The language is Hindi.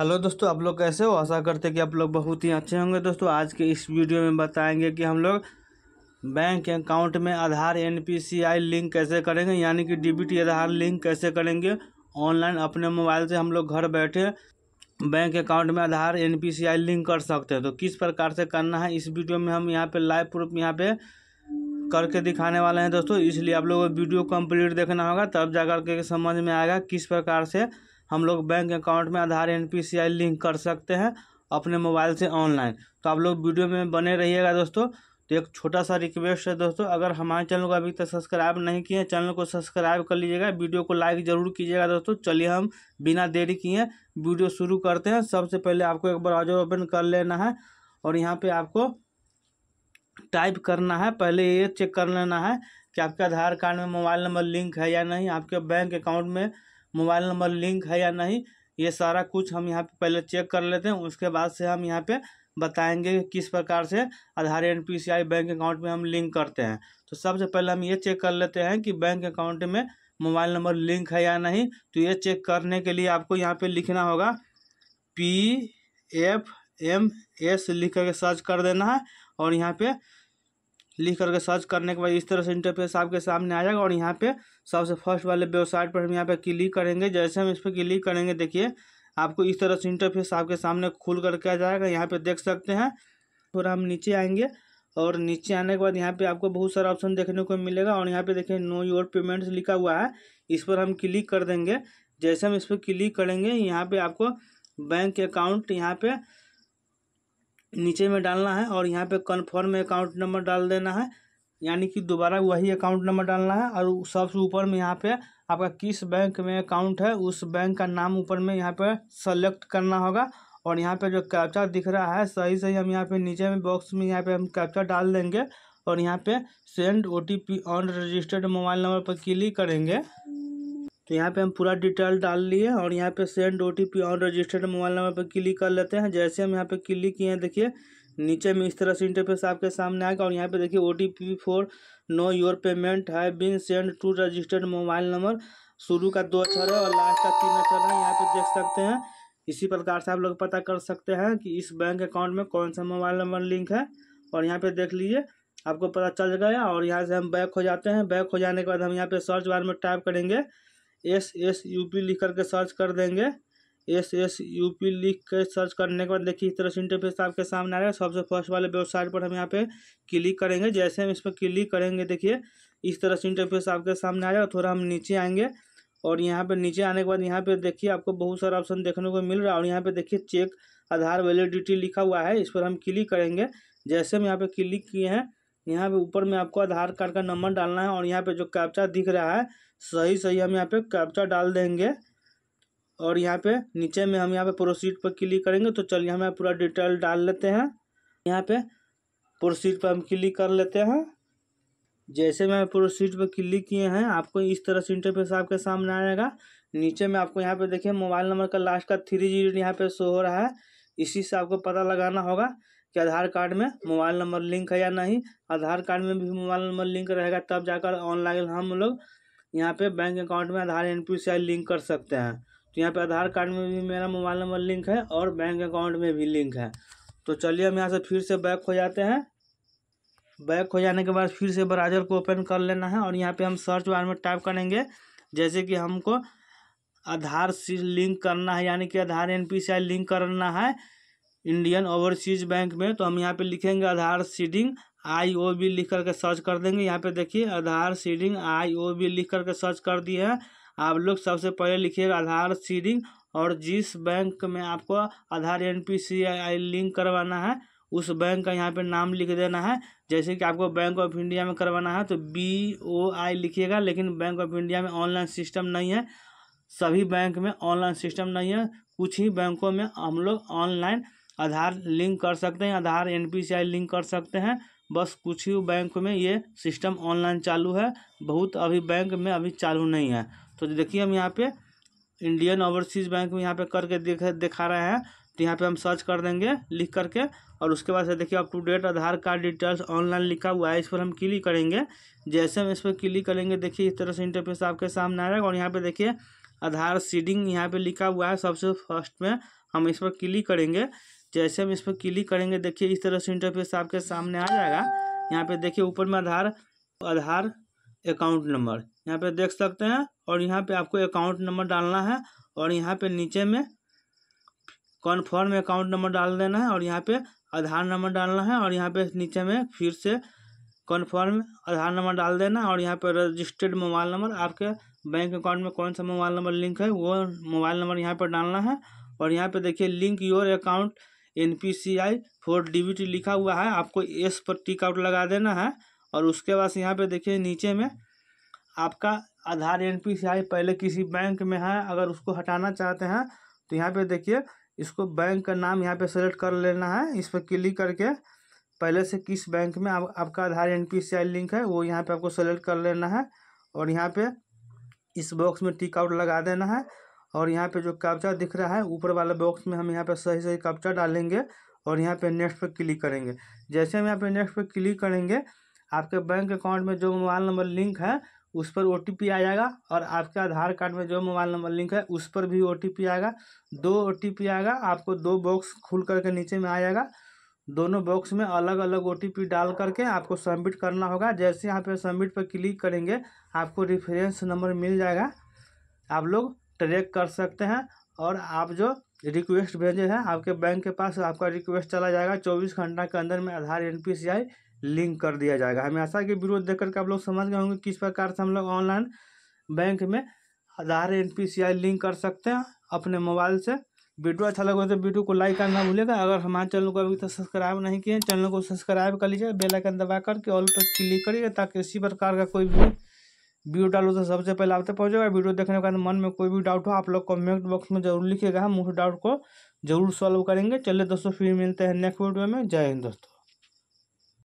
हेलो दोस्तों आप लोग कैसे हो आशा करते कि आप लोग बहुत ही अच्छे होंगे दोस्तों आज के इस वीडियो में बताएंगे कि हम लोग बैंक अकाउंट में आधार एनपीसीआई लिंक कैसे करेंगे यानी कि डीबीटी आधार लिंक कैसे करेंगे ऑनलाइन अपने मोबाइल से हम लोग घर बैठे बैंक अकाउंट में आधार एन लिंक कर सकते हैं तो किस प्रकार से करना है इस वीडियो में हम यहाँ पर लाइव प्रूफ यहाँ पर करके दिखाने वाले हैं दोस्तों इसलिए आप लोगों को वीडियो कम्प्लीट देखना होगा तब जा के समझ में आएगा किस प्रकार से हम लोग बैंक अकाउंट में आधार एन लिंक कर सकते हैं अपने मोबाइल से ऑनलाइन तो आप लोग वीडियो में बने रहिएगा दोस्तों तो एक छोटा सा रिक्वेस्ट है दोस्तों अगर हमारे चैनल को अभी तक सब्सक्राइब नहीं किए चैनल को सब्सक्राइब कर लीजिएगा वीडियो को लाइक ज़रूर कीजिएगा दोस्तों चलिए हम बिना देरी किए वीडियो शुरू करते हैं सबसे पहले आपको एक ब्राउजर ओपन कर लेना है और यहाँ पर आपको टाइप करना है पहले ये चेक कर लेना है कि आपके आधार कार्ड में मोबाइल नंबर लिंक है या नहीं आपके बैंक अकाउंट में मोबाइल नंबर लिंक है या नहीं ये सारा कुछ हम यहाँ पे पहले चेक कर लेते हैं उसके बाद से हम यहाँ पे बताएंगे किस प्रकार से Aadhaar N P C I bank account में हम लिंक करते हैं तो सबसे पहले हम ये चेक कर लेते हैं कि बैंक अकाउंट में मोबाइल नंबर लिंक है या नहीं तो ये चेक करने के लिए आपको यहाँ पे लिखना होगा पी एफ एम एस लिख करके सर्च कर देना है और यहाँ पे लिख करके सर्च करने के बाद इस तरह से इंटरफेस आपके सामने आ जाएगा और यहाँ पे सबसे फर्स्ट वाले वेबसाइट पर हम यहाँ पे क्लिक करेंगे जैसे हम इस पर क्लिक करेंगे देखिए आपको इस तरह से इंटरफेस आपके सामने खुल करके आ जाएगा यहाँ पे देख सकते हैं थोड़ा हम नीचे आएंगे और नीचे आने के बाद यहाँ पे आपको बहुत सारा ऑप्शन देखने को मिलेगा और यहाँ पे देखिए नो योर पेमेंट्स लिखा हुआ है इस पर हम क्लिक कर देंगे जैसे हम इस पर क्लिक करेंगे यहाँ पर आपको बैंक अकाउंट यहाँ पे नीचे में डालना है और यहाँ पे कन्फर्म अकाउंट नंबर डाल देना है यानी कि दोबारा वही अकाउंट नंबर डालना है और सबसे ऊपर में यहाँ पे आपका किस बैंक में अकाउंट है उस बैंक का नाम ऊपर में यहाँ पे सेलेक्ट करना होगा और यहाँ पे जो कैप्चा दिख रहा है सही सही हम यहाँ पे नीचे में बॉक्स में यहाँ पे हम कैप्चा डाल देंगे और यहाँ पे send O T P on registered mobile number पर क्लिक करेंगे तो यहाँ पे हम पूरा डिटेल डाल लिए और यहाँ पे send O T P on registered mobile number पर क्लिक कर लेते हैं जैसे हम यहाँ पे क्लिक किए हैं देखिए नीचे में इस तरह से इंटरफेस आपके सामने आएगा और यहाँ पे देखिए O T P for know your payment है been sent to registered mobile number शुरू का दो अक्षर है और लास्ट का तीन अक्षर है यहाँ पे देख सकते हैं इसी प्रकार से आप लोग पता कर सकते हैं कि इस बैंक अकाउंट में कौन सा मोबाइल नंबर लिंक है और यहाँ पर देख लीजिए आपको पता चल गया और यहाँ से हम बैक हो जाते हैं बैक हो जाने के बाद हम यहाँ पे सर्च बार में टाइप करेंगे एस एस यू पी लिख करके सर्च कर देंगे एस एस यू पी लिख के सर्च करने के बाद देखिए इस तरह से इंटरफेस आपके सामने आ रहा है सबसे फर्स्ट वाले वेबसाइट पर हम यहाँ पे क्लिक करेंगे जैसे हम इस पर क्लिक करेंगे देखिए इस तरह से इंटरफेस आपके सामने आ जाएगा थोड़ा हम नीचे आएंगे और यहाँ पे नीचे आने के बाद यहाँ पे देखिए आपको बहुत सारा ऑप्शन देखने को मिल रहा है और यहाँ पे देखिए चेक आधार वैलिडिटी लिखा हुआ है इस पर हम क्लिक करेंगे जैसे हम यहाँ पे क्लिक किए हैं यहाँ पे ऊपर में आपको आधार कार्ड का नंबर डालना है और यहाँ पे जो कैप्चा दिख रहा है सही सही हम यहाँ पे कैप्चा डाल देंगे और यहाँ पे नीचे में हम यहाँ पे प्रोसीड पर क्लिक करेंगे तो चलिए हम यहाँ पूरा डिटेल डाल लेते हैं यहाँ पे प्रोसीड पर हम क्लिक कर लेते हैं जैसे मैं प्रोसीड पर क्लिक किए हैं आपको इस तरह से इंटरफेस आपके सामने आएगा नीचे में आपको यहाँ पे देखिए मोबाइल नंबर का लास्ट का थ्री जीरो यहाँ पे शो हो रहा है इसी से आपको पता लगाना होगा कि आधार कार्ड में मोबाइल नंबर लिंक है या नहीं आधार कार्ड में भी मोबाइल नंबर लिंक रहेगा तब जाकर ऑनलाइन हम लोग यहाँ पे बैंक अकाउंट में आधार एन लिंक कर सकते हैं तो यहाँ पे आधार कार्ड में भी मेरा मोबाइल नंबर लिंक है और बैंक अकाउंट में भी लिंक है तो चलिए हम यहाँ से फिर से बैक हो जाते हैं बैक हो जाने के बाद फिर से ब्राउजर को ओपन कर लेना है और यहाँ पे हम सर्च बार में टाइप करेंगे जैसे कि हमको आधार लिंक करना है यानी कि आधार एन लिंक करना है इंडियन ओवरसीज बैंक में तो हम यहाँ पे लिखेंगे आधार सीडिंग आई ओ बी लिख करके सर्च कर देंगे यहाँ पे देखिए आधार सीडिंग आई ओ बी लिख करके सर्च कर दिए हैं आप लोग सबसे पहले लिखिएगा आधार सीडिंग और जिस बैंक में आपको Aadhaar N P C I link करवाना है उस बैंक का यहाँ पे नाम लिख देना है जैसे कि आपको बैंक ऑफ इंडिया में करवाना है तो बी ओ आई लिखिएगा लेकिन बैंक ऑफ इंडिया में ऑनलाइन सिस्टम नहीं है सभी बैंक में ऑनलाइन सिस्टम नहीं है कुछ ही बैंकों में हम लोग ऑनलाइन आधार लिंक कर सकते हैं आधार एन लिंक कर सकते हैं बस कुछ ही बैंक में ये सिस्टम ऑनलाइन चालू है बहुत अभी बैंक में अभी चालू नहीं है तो देखिए हम यहाँ पे इंडियन ओवरसीज बैंक में यहाँ पे करके देख दिखा रहे हैं तो यहाँ पे हम सर्च कर देंगे लिख करके और उसके बाद से देखिए up to date Aadhaar card details online लिखा हुआ है इस पर हम क्लिक करेंगे जैसे हम इस पर क्लिक करेंगे देखिए इस तरह से इंटरफेस आपके सामने आएगा और यहाँ पर देखिए आधार सीडिंग यहाँ पर लिखा हुआ है सबसे फर्स्ट में हम इस पर क्लिक करेंगे जैसे हम इस पर क्लिक करेंगे देखिए इस तरह से इंटरफेस आपके सामने आ जाएगा यहाँ पे देखिए ऊपर में आधार आधार अकाउंट नंबर यहाँ पे देख सकते हैं और यहाँ पे आपको अकाउंट नंबर डालना है और यहाँ पे नीचे में कन्फर्म अकाउंट नंबर डाल देना है और यहाँ पे आधार नंबर डालना है और यहाँ पे नीचे में फिर से कन्फर्म आधार नंबर डाल देना और यहाँ पे रजिस्टर्ड मोबाइल नंबर आपके बैंक अकाउंट में कौन सा मोबाइल नंबर लिंक है वो मोबाइल नंबर यहाँ पर डालना है और यहाँ पे देखिए link your account N P C I for D B T लिखा हुआ है आपको एस पर टिक आउट लगा देना है और उसके बाद यहाँ पे देखिए नीचे में आपका आधार एन पी सी आई पहले किसी बैंक में है अगर उसको हटाना चाहते हैं तो यहाँ पे देखिए इसको बैंक का नाम यहाँ पे सेलेक्ट कर लेना है इस पर क्लिक करके पहले से किस बैंक में आप, आपका Aadhaar N P C I link है वो यहाँ पर आपको सेलेक्ट कर लेना है और यहाँ पे इस बॉक्स में टिकआउट आउट लगा देना है और यहाँ पे जो कब्जा दिख रहा है ऊपर वाले बॉक्स में हम यहाँ पे सही सही कब्जा डालेंगे और यहाँ पे नेक्स्ट पर क्लिक करेंगे जैसे हम यहाँ पे नेक्स्ट पर क्लिक करेंगे आपके बैंक अकाउंट में जो मोबाइल नंबर लिंक है उस पर ओ आ जाएगा और आपके आधार कार्ड में जो मोबाइल नंबर लिंक है उस पर भी ओ आएगा दो ओ आएगा आपको दो बॉक्स खुल करके नीचे में आ जाएगा दोनों बॉक्स में अलग अलग ओ डाल करके आपको सबमिट करना होगा जैसे यहाँ पे सबमिट पर क्लिक करेंगे आपको रेफरेंस नंबर मिल जाएगा आप लोग ट्रैक कर सकते हैं और आप जो रिक्वेस्ट भेजे हैं आपके बैंक के पास आपका रिक्वेस्ट चला जाएगा चौबीस घंटा के अंदर में आधार एन लिंक कर दिया जाएगा हमें आशा की वीडियो देख करके आप लोग समझ गए होंगे किस प्रकार से हम लोग ऑनलाइन बैंक में आधार एन लिंक कर सकते हैं अपने मोबाइल से वीडियो अच्छा लगे तो वीडियो को लाइक करना भूलेगा अगर हमारे चैनल को अभी तक सब्सक्राइब नहीं किए चैनल को सब्सक्राइब कर लीजिए बेल आइकन दबा करके ऑल पर क्लिक करिएगा ताकि इसी प्रकार का कोई भी वीडियो डालो तो सबसे पहले आप तक पहुँचेगा वीडियो देखने के बाद मन में कोई भी डाउट हो आप लोग कमेंट बॉक्स में जरूर लिखेगा हम उस डाउट को जरूर सॉल्व करेंगे चलिए दोस्तों फिर मिलते हैं नेक्स्ट वीडियो में जय हिंद दोस्तों